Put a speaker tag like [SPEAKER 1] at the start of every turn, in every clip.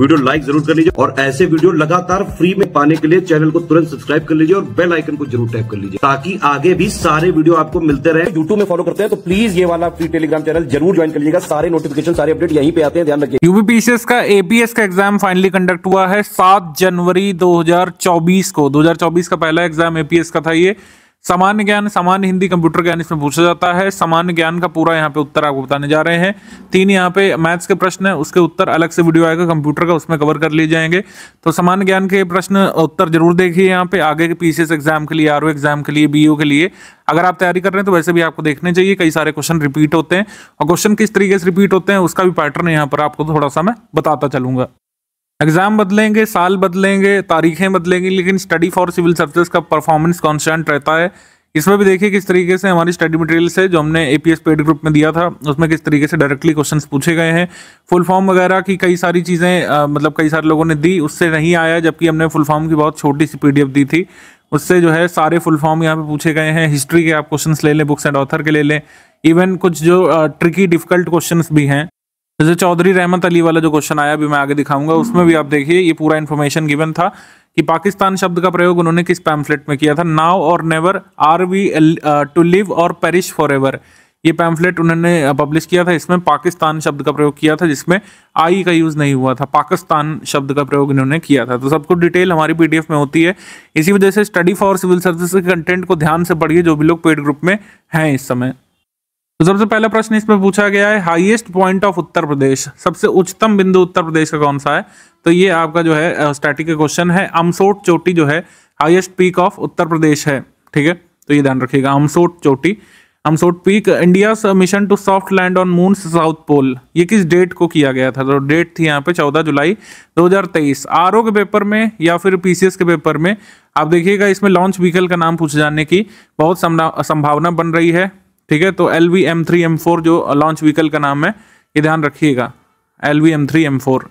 [SPEAKER 1] video like जरूर कर लीजिए और ऐसे वीडियो लगातार फ्री में पाने के लिए चैनल को तुरंत सब्सक्राइब कर लीजिए और बेल आइकन को जरूर टैप कर लीजिए ताकि आगे भी सारे वीडियो आपको मिलते रहे यूट्यूब में फॉलो करते हैं तो प्लीज ये वाला फ्री टेलीग्राम चैनल जरूर ज्वाइन कर लीजिएगा सारे नोटिफिकेशन सारे अपडेट यहीं पे आते हैं ध्यान रखिए यूपीपीसीएस का एपीएस का एग्जाम फाइनली कंडक्ट हुआ है सात जनवरी दो को दो का पहला एग्जाम एपीएस का था ये सामान्य ज्ञान सामान्य हिंदी कंप्यूटर ज्ञान इसमें पूछा जाता है सामान्य ज्ञान का पूरा यहाँ पे उत्तर आपको बताने जा रहे हैं तीन यहाँ पे मैथ्स के प्रश्न है उसके उत्तर अलग से वीडियो आएगा कंप्यूटर का उसमें कवर कर लिए जाएंगे तो सामान्य ज्ञान के प्रश्न उत्तर जरूर देखिए यहाँ पे आगे के पीसीएस एग्जाम के लिए आर एग्जाम के लिए बी के लिए अगर आप तैयारी कर रहे हैं तो वैसे भी आपको देखने चाहिए कई सारे क्वेश्चन रिपीट होते हैं और क्वेश्चन किस तरीके से रिपीट होते हैं उसका भी पैटर्न यहाँ पर आपको थोड़ा सा मैं बताता चलूंगा एग्जाम बदलेंगे साल बदलेंगे तारीखें बदलेंगी लेकिन स्टडी फॉर सिविल सर्विस का परफॉर्मेंस कॉन्स्टेंट रहता है इसमें भी देखिए किस तरीके से हमारी स्टडी मटेरियल से जो हमने A P S paid group में दिया था उसमें किस तरीके से डायरेक्टली क्वेश्चन पूछे गए हैं फुल फॉर्म वगैरह की कई सारी चीज़ें मतलब कई सारे लोगों ने दी उससे नहीं आया जबकि हमने फुल फॉर्म की बहुत छोटी सी पी दी थी उससे जो है सारे फुल फॉर्म यहाँ पे पूछे गए हैं हिस्ट्री के आप क्वेश्चन ले लें बुक्स एंड ऑथर के ले लें इवन कुछ जो ट्रिकी डिफिकल्ट क्वेश्चन भी हैं जैसे चौधरी रहमत अली वाला जो क्वेश्चन आया अभी मैं आगे दिखाऊंगा उसमें भी आप देखिए ये पूरा इन्फॉर्मेशन गिवन था कि पाकिस्तान शब्द का प्रयोग उन्होंने किस पैम्फलेट में किया था now or never are we to live or perish forever ये पैम्फलेट उन्होंने पब्लिश uh, किया था इसमें पाकिस्तान शब्द का प्रयोग किया था जिसमें आई का यूज़ नहीं हुआ था पाकिस्तान शब्द का प्रयोग इन्होंने किया था तो सबको डिटेल हमारी पीडीएफ में होती है इसी वजह से स्टडी फॉर सिविल सर्विस के कंटेंट को ध्यान से पढ़िए जो भी लोग पेड ग्रुप में हैं इस समय तो सबसे पहला प्रश्न इसमें पूछा गया है highest point of Uttar Pradesh सबसे उच्चतम बिंदु उत्तर प्रदेश का कौन सा है तो ये आपका जो है स्टैटिक का क्वेश्चन है अमसोट चोटी जो है highest peak of Uttar Pradesh है ठीक है तो ये ध्यान रखिएगा अमसोट चोटी Amsot peak India mission to soft land on moon south pole ये किस डेट को किया गया था तो डेट थी यहाँ पे 14 जुलाई 2023 आरओ के पेपर में या फिर पीसीएस के पेपर में आप देखिएगा इसमें लॉन्च व्हीकल का नाम पूछ जाने की बहुत संभावना बन रही है ठीक है तो L V M three M four जो लॉन्च व्हीकल का नाम है ये ध्यान रखिएगा L V M three M four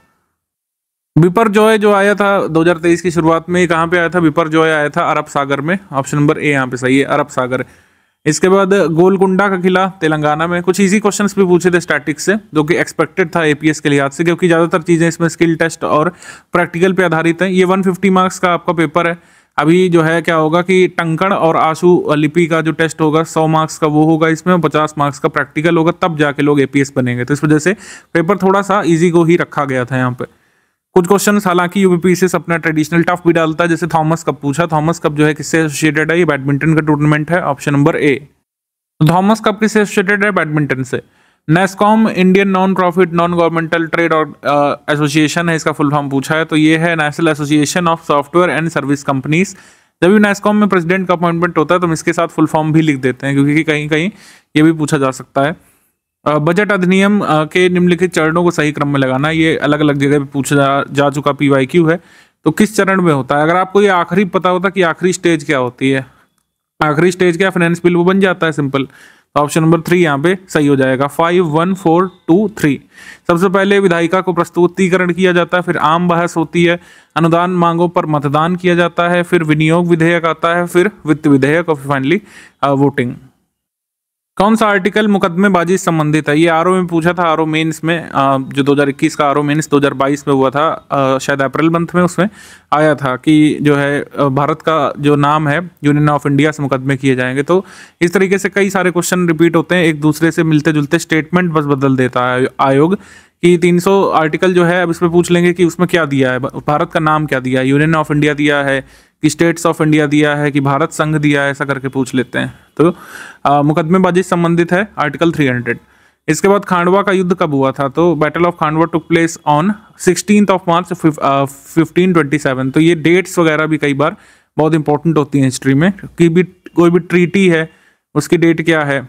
[SPEAKER 1] Biparjoy जो आया था 2023 की शुरुआत में कहाँ पे आया था विपर जॉय आया था अरब सागर में ऑप्शन नंबर ए यहाँ पे सही है अरब सागर इसके बाद गोलकुंडा का किला तेलंगाना में कुछ इजी क्वेश्चंस भी पूछे थे स्टैटिक्स से जो कि एक्सपेक्टेड था एपीएस के लिहाज से क्योंकि ज़्यादातर चीज़ें इसमें स्किल टेस्ट और प्रैक्टिकल पे आधारित हैं ये वन मार्क्स का आपका पेपर है अभी जो है क्या होगा कि टंकण और आंसू लिपि का जो टेस्ट होगा सौ मार्क्स का वो होगा इसमें पचास मार्क्स का प्रैक्टिकल होगा तब जाके लोग एपीएस बनेंगे तो इस वजह से पेपर थोड़ा सा ईजी को ही रखा गया था यहाँ पे कुछ क्वेश्चन हालांकि यूपीपीसीएस अपना ट्रेडिशनल टफ भी डालता है जैसे थॉमस कप पूछा थॉमस कप जो है किससे एसोसिएटेड है ये बैडमिंटन का टूर्नामेंट है option number A Thomas Cup किससे एसोसिएटेड है बैडमिंटन से NASSCOM Indian non profit non governmental trade और एसोसिएशन है इसका फुल फॉर्म पूछा है तो ये है National Association of Software and Service Companies जब भी नेस्कॉम में प्रेसिडेंट का अपॉइंटमेंट होता है तो हम इसके साथ फुल फॉर्म भी लिख देते हैं क्योंकि कहीं कहीं ये भी पूछा जा सकता है बजट uh, अधिनियम uh, के निम्नलिखित चरणों को सही क्रम में लगाना ये अलग अलग जगह पर पूछा जा, जा चुका पी है तो किस चरण में होता है अगर आपको ये आखिरी पता होता कि आखिरी स्टेज क्या होती है आखिरी स्टेज क्या फाइनेंस बिल वो बन जाता है सिंपल तो ऑप्शन नंबर थ्री यहाँ पे सही हो जाएगा five one four two three सबसे पहले विधायिका को प्रस्तुतिकरण किया जाता है फिर आम बहस होती है अनुदान मांगों पर मतदान किया जाता है फिर विनियोग विधेयक आता है फिर वित्त विधेयक और फाइनली वोटिंग कौन सा आर्टिकल मुकदमेबाजी संबंधित है ये आर में पूछा था आर मेंस में जो 2021 का आर मेंस 2022 में हुआ था शायद अप्रैल मंथ में उसमें आया था कि जो है भारत का जो नाम है यूनियन ऑफ इंडिया से मुकदमे किए जाएंगे तो इस तरीके से कई सारे क्वेश्चन रिपीट होते हैं एक दूसरे से मिलते जुलते स्टेटमेंट बस बदल देता है आयोग कि 300 आर्टिकल जो है अब इसमें पूछ लेंगे कि उसमें क्या दिया है भारत का नाम क्या दिया है यूनियन ऑफ इंडिया दिया है कि स्टेट्स ऑफ इंडिया दिया है कि भारत संघ दिया है ऐसा करके पूछ लेते हैं तो मुकदमेबाजी संबंधित है आर्टिकल 300 इसके बाद खांडवा का युद्ध कब हुआ था तो battle of Khandwa took place on sixteen of March fifteen twenty seven तो ये डेट्स वगैरह भी कई बार बहुत इंपॉर्टेंट होती हैं हिस्ट्री में कि भी कोई भी ट्रीटी है उसकी डेट क्या है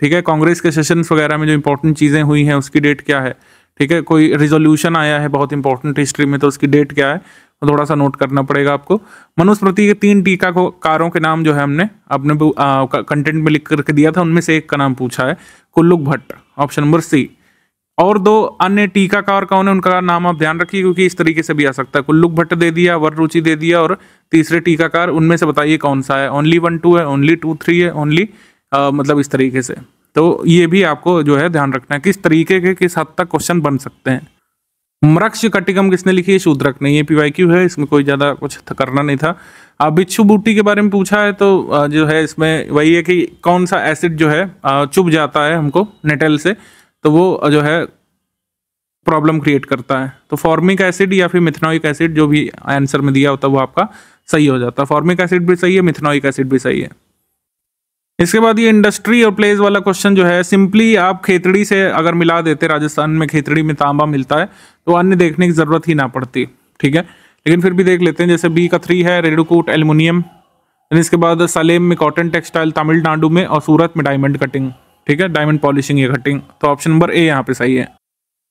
[SPEAKER 1] ठीक है कांग्रेस के सेशन वगैरह में जो इंपॉर्टेंट चीज़ें हुई हैं उसकी डेट क्या है ठीक है कोई रिजोल्यूशन आया है बहुत इंपॉर्टेंट हिस्ट्री में तो उसकी डेट क्या है तो थोड़ा सा नोट करना पड़ेगा आपको मनुस्मृति के तीन टीकाकारों के नाम जो है हमने अपने कंटेंट में लिख करके दिया था उनमें से एक का नाम पूछा है Kulluk Bhatt option number C और दो अन्य टीकाकार कौन है उनका नाम आप ध्यान रखिए क्योंकि इस तरीके से भी आ सकता है कुल्लुक भट्ट दे दिया वर रुचि दे दिया और तीसरे टीकाकार उनमें से बताइए कौन सा है ओनली वन टू है ओनली टू थ्री है ओनली मतलब इस तरीके से तो ये भी आपको जो है ध्यान रखना है किस तरीके के किस हद तक क्वेश्चन बन सकते हैं मृक्ष कटिकम किसने लिखी है शूद्रक नहीं ये पीवाईक्यू है इसमें कोई ज़्यादा कुछ करना नहीं था अब बिच्छू बूटी के बारे में पूछा है तो जो है इसमें वही है कि कौन सा एसिड जो है चुभ जाता है हमको नेटल से तो वो जो है प्रॉब्लम क्रिएट करता है तो फॉर्मिक एसिड या फिर मिथनोइक एसिड जो भी आंसर में दिया होता है वो आपका सही हो जाता है फॉर्मिक एसिड भी सही है मिथनोइक एसिड भी सही है इसके बाद ये इंडस्ट्री और प्लेस वाला क्वेश्चन जो है सिंपली आप खेतड़ी से अगर मिला देते राजस्थान में खेतड़ी में तांबा मिलता है तो अन्य देखने की जरूरत ही ना पड़ती ठीक है लेकिन फिर भी देख लेते हैं जैसे बी का थ्री है रेडोकूट एल्यूमिनियम इसके बाद सलेम में कॉटन टेक्सटाइल तमिलनाडु में और सूरत में डायमंड कटिंग ठीक है डायमंड पॉलिशिंग या कटिंग तो ऑप्शन नंबर ए यहाँ पे सही है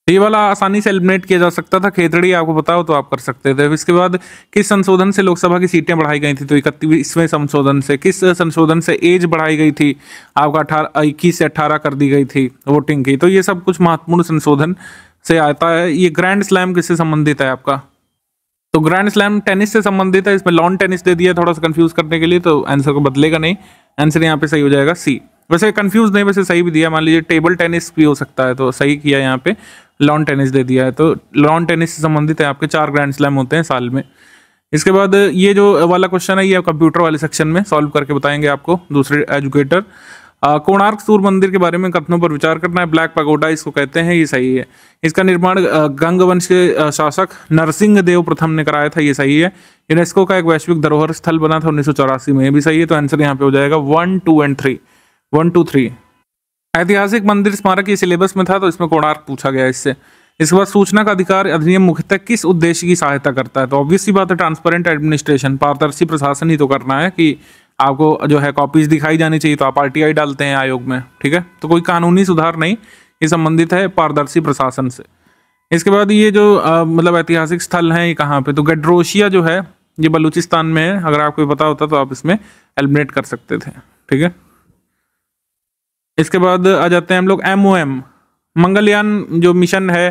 [SPEAKER 1] ये वाला आसानी से एलिमिनेट किया जा सकता था खेतड़ी आपको पता हो तो आप कर सकते थे इसके बाद किस संशोधन से लोकसभा की सीटें बढ़ाई गई थी तो इकतीसवें संशोधन से किस संशोधन से एज बढ़ाई गई थी आपका अठारह इक्कीस से अट्ठारह कर दी गई थी वोटिंग की तो ये सब कुछ महत्वपूर्ण संशोधन से आता है ये ग्रैंड स्लैम किससे संबंधित है आपका तो ग्रैंड स्लैम टेनिस से संबंधित है इसमें लॉन टेनिस दे दिया थोड़ा सा कंफ्यूज करने के लिए तो आंसर को बदलेगा नहीं आंसर यहाँ पे सही हो जाएगा सी वैसे कंफ्यूज नहीं वैसे सही भी दिया मान लीजिए टेबल टेनिस भी हो सकता है तो सही किया यहाँ पे लॉन टेनिस दे दिया है तो लॉन टेनिस से संबंधित है आपके चार ग्रैंड स्लैम होते हैं साल में इसके बाद ये जो वाला क्वेश्चन है ये कंप्यूटर वाले सेक्शन में सॉल्व करके बताएंगे आपको दूसरे एजुकेटर कोणार्क सूर्य मंदिर के बारे में कथनों पर विचार करना है ब्लैक पगोडा इसको कहते हैं ये सही है इसका निर्माण गंग वंश के शासक नरसिंह देव प्रथम ने कराया था ये सही है यूनेस्को का एक वैश्विक धरोहर स्थल बना था उन्नीस में ये भी सही है तो आंसर यहाँ पे हो जाएगा one two and three one two three ऐतिहासिक मंदिर स्मारक ये सिलेबस में था तो इसमें कोणार्क पूछा गया इससे इसके बाद सूचना का अधिकार अधिनियम मुख्यतः किस उद्देश्य की सहायता करता है तो ऑब्वियसली बात है ट्रांसपेरेंट एडमिनिस्ट्रेशन पारदर्शी प्रशासन ही तो करना है कि आपको जो है कॉपीज दिखाई जानी चाहिए तो आप आर डालते हैं आयोग में ठीक है तो कोई कानूनी सुधार नहीं ये संबंधित है पारदर्शी प्रशासन से इसके बाद ये जो आ, मतलब ऐतिहासिक स्थल हैं ये कहाँ पे तो गड्रोशिया जो है ये बलूचिस्तान में है अगर आपको पता होता तो आप इसमें एलिमिनेट कर सकते थे ठीक है इसके बाद आ जाते हैं हम लोग एम ओ एम मंगलयान जो मिशन है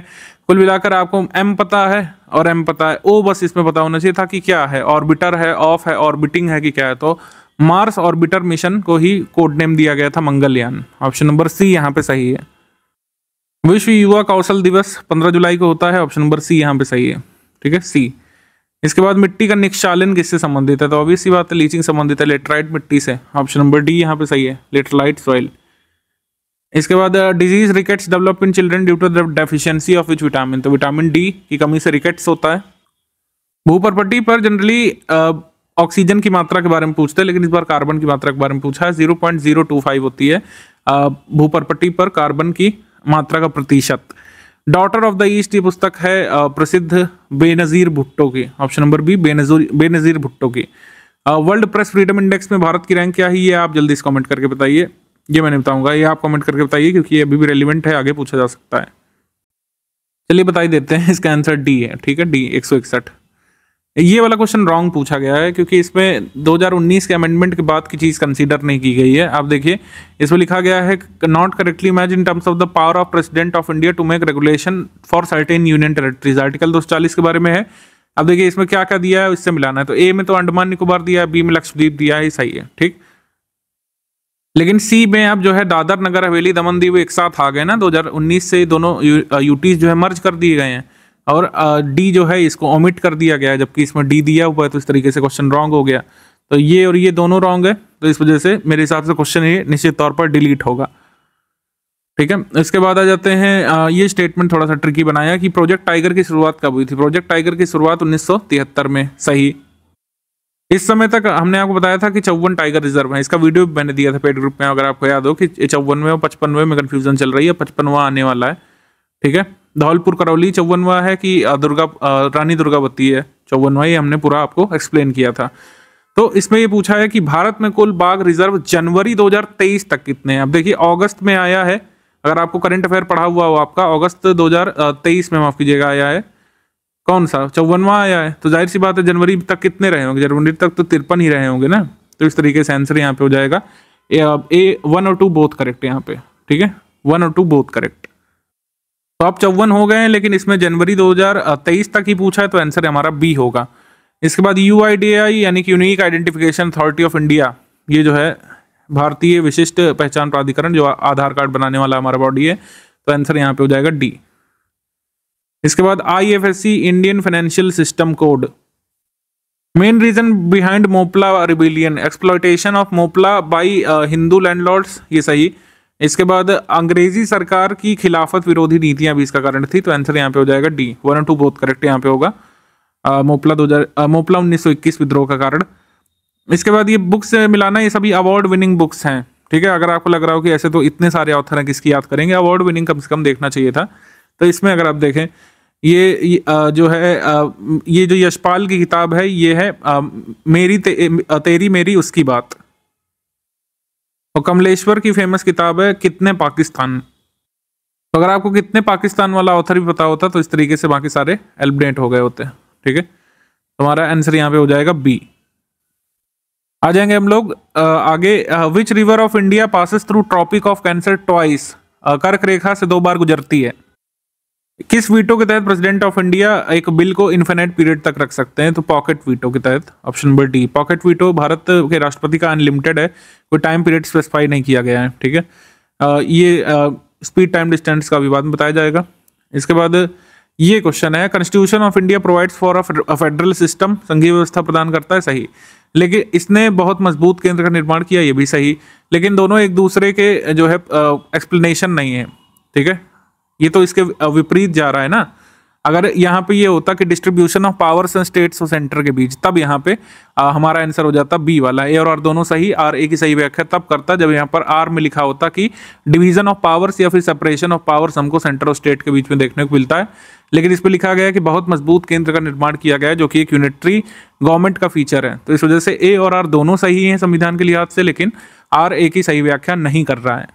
[SPEAKER 1] कुल मिलाकर आपको एम पता है और एम पता है ओ बस इसमें पता होना चाहिए था कि क्या है ऑर्बिटर है ऑफ है ऑर्बिटिंग है कि क्या है तो मार्स ऑर्बिटर मिशन को ही कोड नेम दिया गया था मंगलयान ऑप्शन नंबर सी यहाँ पे सही है विश्व युवा कौशल दिवस 15 जुलाई को होता है ऑप्शन नंबर सी यहाँ पे सही है ठीक है सी इसके बाद मिट्टी का निक्षालन किससे संबंधित है तो अभी सी बात है लीचिंग संबंधित है लेटराइट मिट्टी से ऑप्शन नंबर डी यहाँ पे सही है लेटराइट सॉइल इसके बाद disease rickets develop in children due to the deficiency of which vitamin तो विटामिन डी की कमी से रिकेट्स होता है भूपरपट्टी पर जनरली ऑक्सीजन uh, की मात्रा के बारे में पूछते हैं लेकिन इस बार कार्बन की मात्रा के बारे में पूछा है zero point zero two five होती है uh, भूपरपट्टी पर कार्बन की मात्रा का प्रतिशत डॉटर ऑफ द ईस्ट ये पुस्तक है uh, प्रसिद्ध बेनजीर भुट्टो की option number B Benazir Benazir Bhutto की वर्ल्ड प्रेस फ्रीडम इंडेक्स में भारत की रैंक क्या है ये आप जल्दी इस कमेंट करके बताइए ये मैं बताऊंगा ये आप कमेंट करके बताइए क्योंकि ये अभी भी रेलिवेंट है आगे पूछा जा सकता है चलिए बताई देते हैं इसका आंसर डी है ठीक है डी एक सौ इकसठ ये वाला क्वेश्चन रॉन्ग पूछा गया है क्योंकि इसमें 2019 के अमेंडमेंट के बाद की चीज़ कंसीडर नहीं की गई है आप देखिए इसमें लिखा गया है not correctly match in terms of the power of president of India to make regulation for certain union territories article दो के बारे में है अब देखिए इसमें क्या क्या दिया है इससे मिलाना है तो ए में तो अंडमान निकोबार दिया है बी में लक्षद्वीप दिया है सही है ठीक लेकिन सी में अब जो है दादर नगर हवेली दमन दीव एक साथ आ गए ना 2019 से दोनों यू, यूटीज जो है मर्ज कर दिए गए हैं और डी जो है इसको ओमिट कर दिया गया जबकि इसमें डी दिया हुआ है तो इस तरीके से क्वेश्चन रॉन्ग हो गया तो ये और ये दोनों रॉन्ग है तो इस वजह से मेरे हिसाब से क्वेश्चन ये निश्चित तौर पर डिलीट होगा ठीक है इसके बाद आ जाते हैं ये स्टेटमेंट थोड़ा सा ट्रिकी बनाया कि प्रोजेक्ट टाइगर की शुरुआत कब हुई थी प्रोजेक्ट टाइगर की शुरुआत 1973 में सही इस समय तक हमने आपको बताया था कि चौवन टाइगर रिजर्व है इसका वीडियो भी मैंने दिया था पेड ग्रुप में अगर आपको याद हो कि चौवनवे और पचपनवे में कन्फ्यूजन चल रही है पचपनवा आने वाला है ठीक है धौलपुर करौली चौवनवा है कि दुर्गा रानी दुर्गावती है चौवनवा ही हमने पूरा आपको एक्सप्लेन किया था तो इसमें ये पूछा है कि भारत में कुल बाघ रिजर्व जनवरी 2023 तक कितने हैं अब देखिए अगस्त में आया है अगर आपको करंट अफेयर पढ़ा हुआ हो आपका अगस्त 2023 में माफ कीजिएगा आया है कौन सा चौवनवा अच्छा, आया है तो जाहिर सी बात है जनवरी तक कितने रहे होंगे जनवरी तक तो तिरपन ही रहे होंगे ना तो इस तरीके से आंसर यहाँ पे हो जाएगा ए वन और टू बोथ करेक्ट यहाँ पे ठीक है वन और टू बोथ करेक्ट तो आप चौवन हो गए हैं लेकिन इसमें जनवरी 2023 तक ही पूछा है तो आंसर हमारा बी होगा इसके बाद यू यानी कि unique identification authority of India ये जो है भारतीय विशिष्ट पहचान प्राधिकरण जो आधार कार्ड बनाने वाला हमारा बॉडी है तो आंसर यहाँ पे हो जाएगा डी इसके बाद IFSC Indian financial system code main reason behind Moplah rebellion exploitation of Moplah by Hindu landlords ये सही इसके बाद अंग्रेजी सरकार की खिलाफत विरोधी नीतियां भी इसका कारण थी तो आंसर यहाँ पे हो जाएगा डी वन टू बहुत करेक्ट यहाँ पे होगा मोपला uh, दो हजार मोपला uh, उन्नीस विद्रोह का कारण इसके बाद ये बुक्स मिलाना ये सभी अवार्ड विनिंग बुक्स हैं ठीक है अगर आपको लग रहा हो कि ऐसे तो इतने सारे ऑथर हैं किसकी याद करेंगे अवार्ड विनिंग कम से कम देखना चाहिए था तो इसमें अगर आप देखें ये, जो है ये जो यशपाल की किताब है ये है मेरी ते, तेरी मेरी उसकी बात और कमलेश्वर की फेमस किताब है कितने पाकिस्तान तो अगर आपको कितने पाकिस्तान वाला ऑथर भी पता होता तो इस तरीके से बाकी सारे एल्बडेट हो गए होते हैं ठीक है हमारा आंसर यहाँ पे हो जाएगा बी आ जाएंगे हम लोग आगे which river of India passes through tropic of cancer twice कर्क रेखा से दो बार गुजरती है किस वीटो के तहत प्रेसिडेंट ऑफ इंडिया एक बिल को इन्फिनाइट पीरियड तक रख सकते हैं तो पॉकेट वीटो के तहत option number D pocket veto Bharat के राष्ट्रपति का अनलिमिटेड है कोई टाइम पीरियड स्पेसिफाई नहीं किया गया है ठीक है ये स्पीड टाइम डिस्टेंस का विवाद में बताया जाएगा इसके बाद ये क्वेश्चन है constitution of India provides for a federal system संघीय व्यवस्था प्रदान करता है सही लेकिन इसने बहुत मजबूत केंद्र का निर्माण किया ये भी सही लेकिन दोनों एक दूसरे के जो है एक्सप्लेनेशन नहीं है ठीक है ये तो इसके विपरीत जा रहा है ना अगर यहाँ पे ये होता कि distribution of powers and states और सेंटर के बीच तब यहाँ पे आ, हमारा आंसर हो जाता बी वाला ए और आर दोनों सही आर ए की सही व्याख्या तब करता जब यहाँ पर आर में लिखा होता कि डिवीजन ऑफ पावर्स या फिर सेपरेशन ऑफ पावर्स हमको सेंटर और स्टेट के बीच में देखने को मिलता है लेकिन इस पर लिखा गया कि बहुत मजबूत केंद्र का निर्माण किया गया जो कि एक यूनिटरी गवर्नमेंट का फीचर है तो इस वजह से ए और आर दोनों सही हैं संविधान के लिहाज से लेकिन आर ए की सही व्याख्या नहीं कर रहा है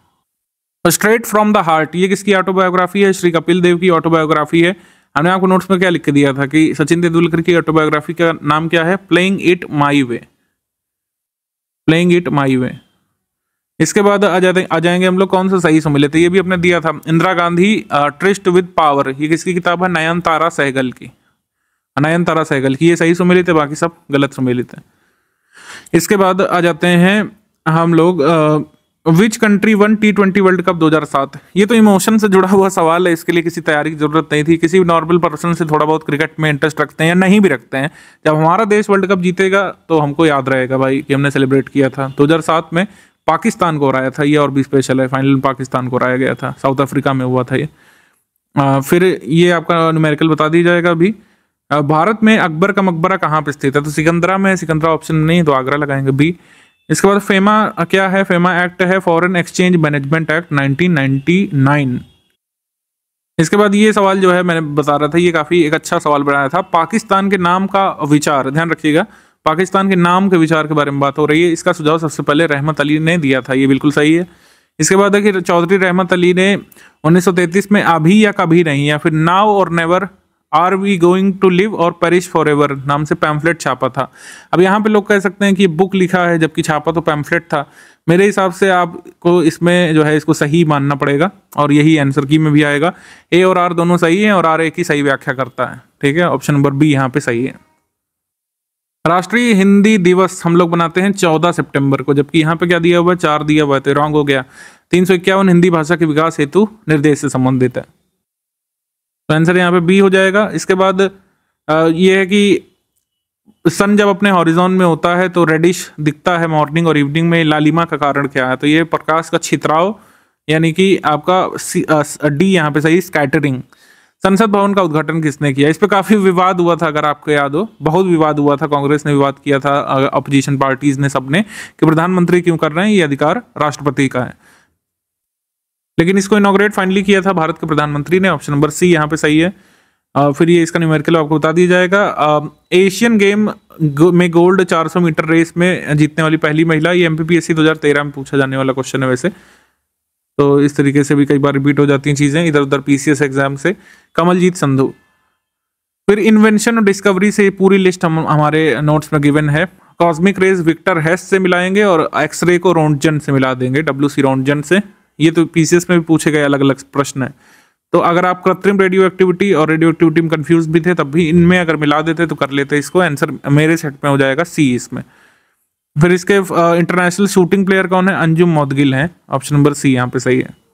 [SPEAKER 1] स्ट्रेट फ्रॉम द हार्ट ये किसकी ऑटोबायोग्राफी है श्री कपिल देव की ऑटोबायोग्राफी है हमने आपको नोट्स में क्या लिख के दिया था कि सचिन तेंदुलकर की ऑटोबायोग्राफी का नाम क्या है playing it my way playing it my way इसके बाद आ जाते आ जाएंगे हम लोग कौन सा सही समझ लेते ये भी अपने दिया था Indira Gandhi tryst with power ये किसकी किताब है नयन तारा सहगल की नयन तारा सहगल की ये सही सम्मिलित है बाकी सब गलत सम्मिलित है इसके बाद आ जाते हैं हम लोग ah, which country one T twenty world cup 2007 ये तो इमोशन से जुड़ा हुआ सवाल है इसके लिए किसी तैयारी की जरूरत नहीं थी किसी नॉर्मल पर्सन से थोड़ा बहुत क्रिकेट में इंटरेस्ट रखते हैं या नहीं भी रखते हैं जब हमारा देश वर्ल्ड कप जीतेगा तो हमको याद रहेगा भाई कि हमने सेलिब्रेट किया था 2007 में पाकिस्तान को हराया था ये और भी स्पेशल है फाइनल पाकिस्तान को हराया गया था साउथ अफ्रीका में हुआ था ये आ, फिर ये आपका न्यूमेरिकल बता दिया जाएगा अभी भारत में अकबर का मकबरा कहाँ पर स्थित है तो सिकंदरा में सिकंदरा ऑप्शन नहीं तो आगरा लगाएंगे बी इसके बाद फेमा क्या है फेमा एक्ट है फॉरेन एक्सचेंज मैनेजमेंट एक्ट 1999 इसके बाद ये सवाल जो है मैंने बता रहा था ये काफ़ी एक अच्छा सवाल बनाया था पाकिस्तान के नाम का विचार ध्यान रखिएगा पाकिस्तान के नाम के विचार के बारे में बात हो रही है इसका सुझाव सबसे पहले रहमत अली ने दिया था ये बिल्कुल सही है इसके बाद है कि चौधरी रहमत अली ने 1933 में अभी या कभी नहीं या फिर now or never are we going to live or perish forever नाम से पैम्फलेट छापा था अब यहाँ पे लोग कह सकते हैं कि बुक लिखा है जबकि छापा तो पैम्फलेट था मेरे हिसाब से आपको इसमें जो है इसको सही मानना पड़ेगा और यही आंसर की में भी आएगा ए और आर दोनों सही है और आर ए की सही व्याख्या करता है ठीक है ऑप्शन नंबर बी यहाँ पे सही है राष्ट्रीय हिंदी दिवस हम लोग बनाते हैं चौदह सितंबर को जबकि यहाँ पे क्या दिया हुआ है चार दिया हुआ है तो रॉन्ग हो गया तीन हिंदी भाषा के विकास हेतु निर्देश से संबंधित है तो आंसर यहाँ पे बी हो जाएगा इसके बाद ये है कि सन जब अपने हॉरिजॉन में होता है तो रेडिश दिखता है मॉर्निंग और इवनिंग में लालिमा का कारण क्या है तो ये प्रकाश का छितराव यानी कि आपका डी यहाँ पे सही स्कैटरिंग संसद भवन का उद्घाटन किसने किया इस पर काफ़ी विवाद हुआ था अगर आपको याद हो बहुत विवाद हुआ था कांग्रेस ने विवाद किया था अपोजिशन पार्टीज ने सबने कि प्रधानमंत्री क्यों कर रहे हैं ये अधिकार राष्ट्रपति का है लेकिन इसको इनोग्रेट फाइनली किया था भारत के प्रधानमंत्री ने ऑप्शन नंबर सी यहाँ पे सही है आ, फिर ये इसका न्यूमेरिकल आपको बता दिया जाएगा आ, एशियन गेम गो, में गोल्ड 400 मीटर रेस में जीतने वाली पहली महिला ये एमपीपीएससी 2013 में पूछा जाने वाला क्वेश्चन है वैसे तो इस तरीके से भी कई बार रिपीट हो जाती हैं चीज़ें इधर उधर पीसीएस एग्जाम से कमलजीत संधु फिर इन्वेंशन और डिस्कवरी से पूरी लिस्ट हम हमारे नोट्स में गिवन है कॉस्मिक रेस विक्टर हेस से मिलाएंगे और एक्सरे को रोंटजन से मिला देंगे डब्ल्यू सी रोंटजन से ये तो पीसीएस में भी पूछे गए अलग अलग प्रश्न है तो अगर आप कृत्रिम रेडियो एक्टिविटी और रेडियो एक्टिविटी में कन्फ्यूज भी थे तब भी इनमें अगर मिला देते तो कर लेते इसको आंसर मेरे सेट में हो जाएगा सी इसमें फिर इसके इंटरनेशनल शूटिंग प्लेयर कौन है अंजुम मोदगिल हैं ऑप्शन नंबर सी यहाँ पे सही है